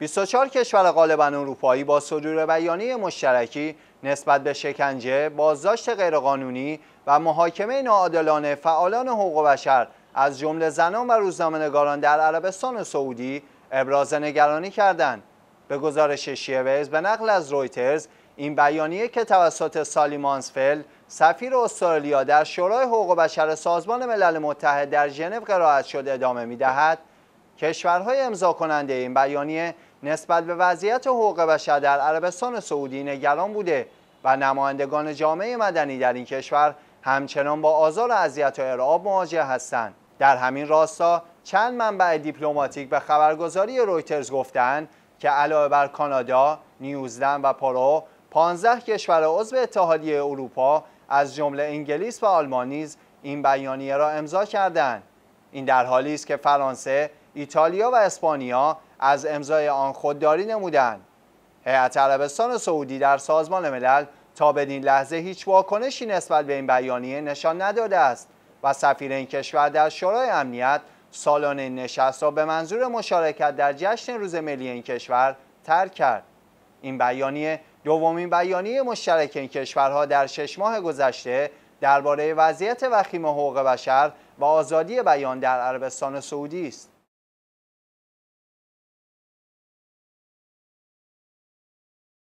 24 کشور غالبا اروپایی با صدور بیانیه مشترکی نسبت به شکنجه، بازداشت غیرقانونی و محاکمه ناعادلانه فعالان حقوق بشر از جمله زنان و روزنامه‌نگاران در عربستان سعودی ابراز نگرانی کردند. به گزارش شیوز به نقل از رویترز این بیانیه که توسط سالی سفیر استرالیا در شورای حقوق بشر سازمان ملل متحد در ژنو قرائت شد ادامه میدهد کشورهای امضا کننده این بیانیه نسبت به وضعیت حقوق بشر در عربستان سعودی نگران بوده و نمایندگان جامعه مدنی در این کشور همچنان با آزار اذیت و ارعاب مواجه هستند در همین راستا چند منبع دیپلماتیک به خبرگزاری رویترز گفتند که علاوه بر کانادا، نیوزلند و پارو 15 کشور عضو اتحادیه اروپا از جمله انگلیس و آلمان نیز این بیانیه را امضا کردند این در حالی است که فرانسه ایتالیا و اسپانیا از امضای آن خودداری نمودند. هیئت عربستان سعودی در سازمان ملل تا بدین لحظه هیچ واکنشی نسبت به این بیانیه نشان نداده است و سفیر این کشور در شورای امنیت سالانه نشست را به منظور مشارکت در جشن روز ملی این کشور ترک کرد. این بیانیه دومین بیانیه مشترک این کشورها در شش ماه گذشته درباره وضعیت وخیم حقوق بشر و آزادی بیان در عربستان سعودی است.